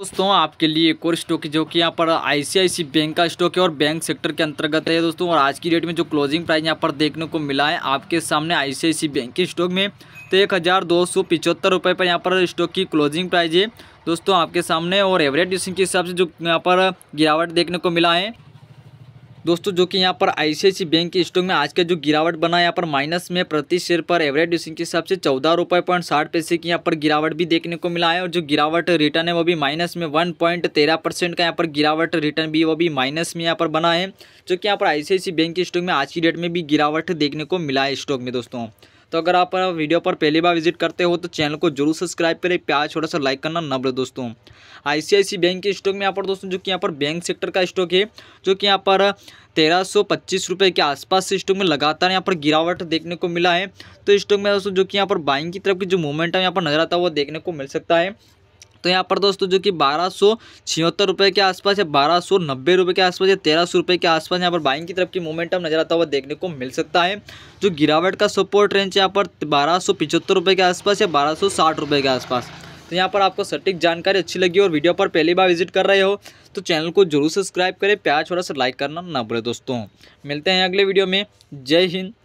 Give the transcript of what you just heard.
दोस्तों आपके लिए एक और स्टॉक जो कि यहाँ पर आईसीआईसी बैंक का स्टॉक है और बैंक सेक्टर के अंतर्गत है दोस्तों और आज की डेट में जो क्लोजिंग प्राइस यहाँ पर देखने को मिला है आपके सामने आईसीआईसी बैंक के स्टॉक में तो एक हज़ार दो सौ पिचहत्तर रुपये पर यहाँ पर स्टॉक की क्लोजिंग प्राइस है दोस्तों आपके सामने और एवरेज के हिसाब से जो यहाँ पर गिरावट देखने को मिला है दोस्तों जो कि यहाँ पर आई बैंक के स्टॉक में आज का जो गिरावट बना यहाँ पर माइनस में प्रति शेयर पर एवरेज ड्यूसिंग के हिसाब से चौदह रुपये पॉइंट साठ पैसे की यहाँ पर गिरावट भी देखने को मिला है और जो गिरावट रिटर्न है वो भी माइनस में वन पॉइंट तेरह परसेंट का यहाँ पर गिरावट रिटर्न भी वो भी माइनस में यहाँ पर बना है जो कि यहाँ पर आई बैंक के स्टॉक में आज की डेट में भी गिरावट देखने को मिला है स्टॉक में दोस्तों तो अगर आप वीडियो पर पहली बार विजिट करते हो तो चैनल को जरूर सब्सक्राइब करें प्यार छोटा सा लाइक करना ना दोस्तों आईसीआईसी बैंक के स्टॉक में यहाँ पर दोस्तों जो कि यहाँ पर बैंक सेक्टर का स्टॉक है जो कि यहाँ पर तेरह सौ पच्चीस रुपये के आसपास से स्टॉक में लगातार यहाँ पर गिरावट देखने को मिला है तो स्टॉक में दोस्तों जो कि यहाँ पर बाइंग की तरफ की जो मूवमेंट है यहाँ पर नजर आता है वो देखने को मिल सकता है तो यहाँ पर दोस्तों जो कि बारह सौ छिहत्तर रुपये के आसपास या बारह सौ नब्बे रुपये के आसपास या तेरह सौ रुपये के आसपास यहाँ पर बाइंग की तरफ की मोमेंटम नजर आता हुआ देखने को मिल सकता है जो गिरावट का सपोर्ट रेंज यहाँ पर बारह सौ पिछहत्तर रुपये के आसपास या बारह सौ साठ रुपये के आसपास तो यहाँ पर आपको सटीक जानकारी अच्छी लगी और वीडियो पर पहली बार विजिट कर रहे हो तो चैनल को जरूर सब्सक्राइब करें प्यार छोड़ा सा लाइक करना ना भूलें दोस्तों मिलते हैं अगले वीडियो में जय हिंद